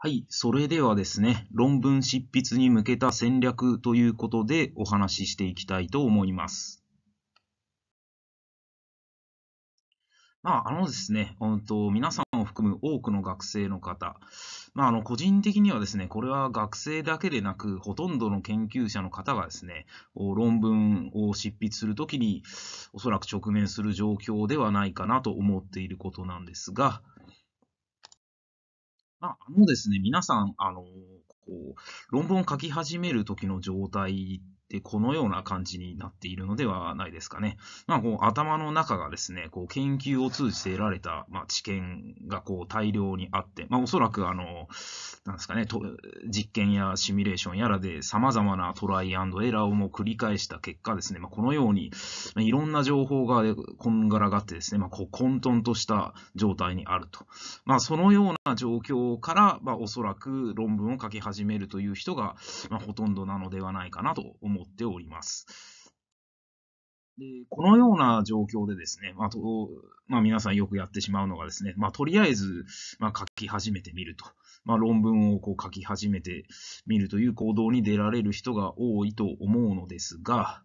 はい。それではですね、論文執筆に向けた戦略ということでお話ししていきたいと思います。まあ、あのですね、うんと、皆さんを含む多くの学生の方、まあ、あの、個人的にはですね、これは学生だけでなく、ほとんどの研究者の方がですね、論文を執筆するときに、おそらく直面する状況ではないかなと思っていることなんですが、まあ、あのですね、皆さん、あの、こう、論文を書き始める時の状態で、このような感じになっているのではないですかね。まあ、こう頭の中がですね、こう研究を通じて得られた、まあ、知見がこう大量にあって、まあ、おそらくあの、なんですかね、と実験やシミュレーションやらで様々なトライアンドエラーをも繰り返した結果ですね、まあ、このように、まあ、いろんな情報がこんがらがってですね、まあ、こう混沌とした状態にあると。まあ、そのような状況から、まあ、おそらく論文を書き始めるという人が、まあ、ほとんどなのではないかなと思思っております。でこのような状況でですね、まあとまあ、皆さんよくやってしまうのがですね、まあ、とりあえず、ま書き始めてみると、ま論文をこう書き始めてみるという行動に出られる人が多いと思うのですが、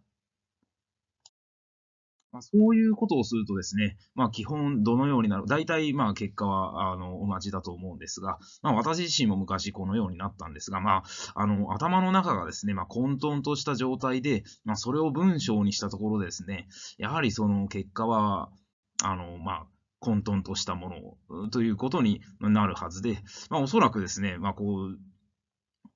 まあ、そういうことをするとですね、まあ、基本どのようになる、大体まあ結果はあの同じだと思うんですが、まあ、私自身も昔このようになったんですが、まあ、あの頭の中がですね、まあ、混沌とした状態で、まあ、それを文章にしたところですね、やはりその結果は、あのまあ、混沌としたものということになるはずで、まあ、おそらくですね、まあ、こう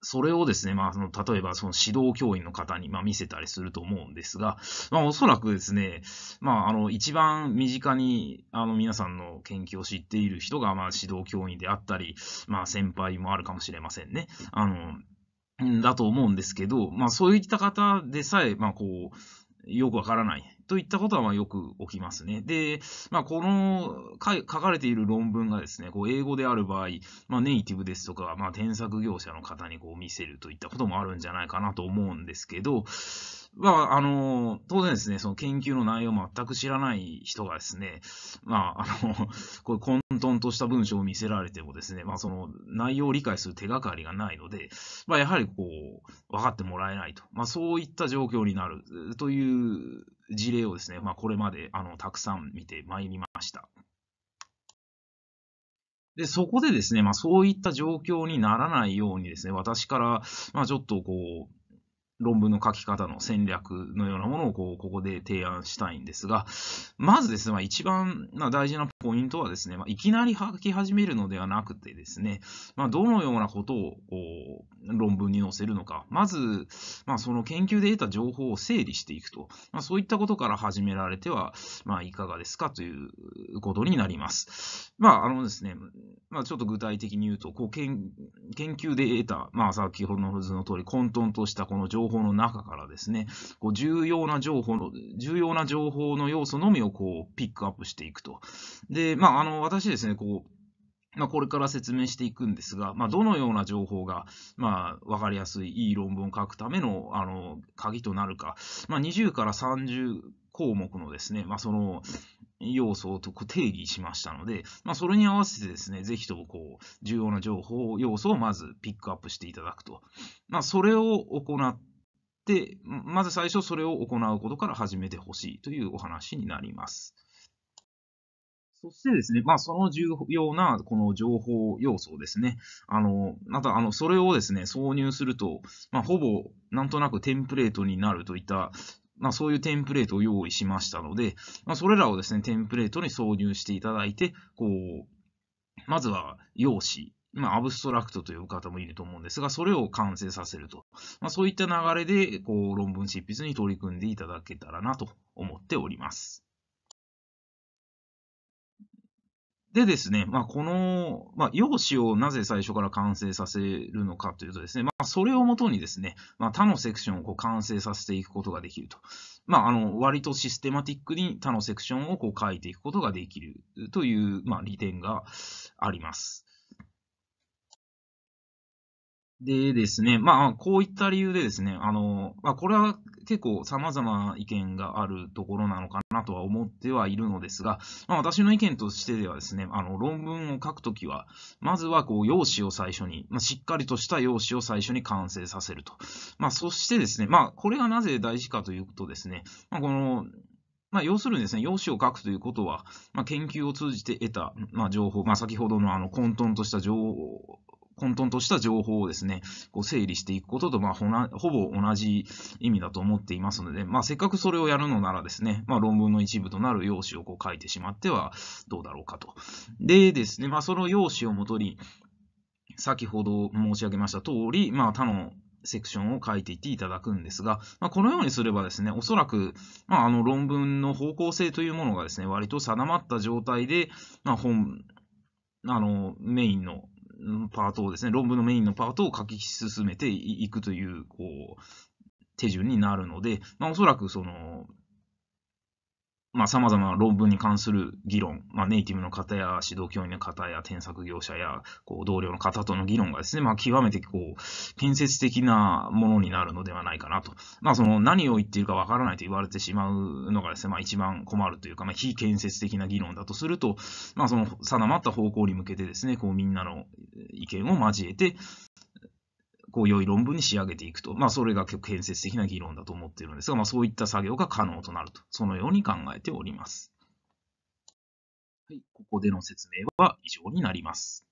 それをですね、まあ、その、例えば、その指導教員の方に、まあ、見せたりすると思うんですが、まあ、おそらくですね、まあ、あの、一番身近に、あの、皆さんの研究を知っている人が、まあ、指導教員であったり、まあ、先輩もあるかもしれませんね。あの、だと思うんですけど、まあ、そういった方でさえ、まあ、こう、よくわからないといったことはまあよく起きますね。で、まあ、この書かれている論文がですね、こう英語である場合、まあ、ネイティブですとか、まあ、添削業者の方にこう見せるといったこともあるんじゃないかなと思うんですけど、まあ、あの、当然ですね、その研究の内容を全く知らない人がですね、まあ、あの、これ混沌とした文章を見せられてもですね、まあ、その内容を理解する手がかりがないので、まあ、やはりこう、分かってもらえないと。まあ、そういった状況になるという事例をですね、まあ、これまであのたくさん見てまいりました。で、そこでですね、まあ、そういった状況にならないようにですね、私から、まあ、ちょっとこう、論文の書き方の戦略のようなものをこうここで提案したいんですが、まずですね、まあ、一番大事なポイントはですね、まあ、いきなり書き始めるのではなくてですね、まあ、どのようなことをこう論文に載せるのか、まず、まあ、その研究で得た情報を整理していくと、まあ、そういったことから始められては、まあ、いかがですかということになります。まあ、あのですね、まあ、ちょっと具体的に言うと、こう研究で得た、まあ、っほどの図の通り、混沌としたこの情報の中からですね、こう重要な情報の、重要な情報の要素のみをこうピックアップしていくと。で、まあ、あの、私ですね、こう、まあ、これから説明していくんですが、まあ、どのような情報が、まあ、わかりやすい、いい論文を書くための、あの、鍵となるか、まあ、20から30項目のですね、まあ、その、要素を定義しましたので、まあ、それに合わせてですね、ぜひともこう、重要な情報要素をまずピックアップしていただくと。まあ、それを行って、まず最初それを行うことから始めてほしいというお話になります。そしてですね、まあ、その重要なこの情報要素ですね、あの、また、あの、それをですね、挿入すると、まあ、ほぼ、なんとなくテンプレートになるといったまあ、そういうテンプレートを用意しましたので、まあ、それらをですね、テンプレートに挿入していただいて、こう、まずは用紙、まあ、アブストラクトという方もいると思うんですが、それを完成させると。まあ、そういった流れで、こう、論文執筆に取り組んでいただけたらなと思っております。でですね、まあ、この、まあ、用紙をなぜ最初から完成させるのかというとですね、まあ、それをもとにですね、まあ、他のセクションをこう完成させていくことができると。まあ、あの、割とシステマティックに他のセクションをこう書いていくことができるという、まあ、利点があります。でですね、まあ、こういった理由でですね、あの、まあ、これは結構様々な意見があるところなのかなとは思ってはいるのですが、まあ、私の意見としてではですね、あの、論文を書くときは、まずはこう、用紙を最初に、まあ、しっかりとした用紙を最初に完成させると。まあ、そしてですね、まあ、これがなぜ大事かというとですね、まあ、この、まあ、要するにですね、用紙を書くということは、まあ、研究を通じて得た、まあ、情報、まあ、先ほどのあの混沌とした情報混沌とした情報をですね、こう整理していくことと、まあほな、ほぼ同じ意味だと思っていますので、まあ、せっかくそれをやるのならですね、まあ、論文の一部となる用紙をこう書いてしまってはどうだろうかと。でですね、まあ、その用紙をもとに、先ほど申し上げました通り、まあ、他のセクションを書いていっていただくんですが、まあ、このようにすればですね、おそらく、まあ、あの論文の方向性というものがですね、割と定まった状態で、まあ、本、あの、メインのパートをですね、論文のメインのパートを書き進めていくという、こう、手順になるので、まあ、おそらくその、まあ、様々な論文に関する議論、まあ、ネイティブの方や指導教員の方や添削業者や、こう、同僚の方との議論がですね、まあ、極めてこう、建設的なものになるのではないかなと。まあ、その、何を言っているかわからないと言われてしまうのがですね、まあ、一番困るというか、まあ、非建設的な議論だとすると、まあ、その、定まった方向に向けてですね、こう、みんなの意見を交えて、こう良い論文に仕上げていくと。まあ、それが結構建設的な議論だと思っているんですが、まあ、そういった作業が可能となると。そのように考えております。はい、ここでの説明は以上になります。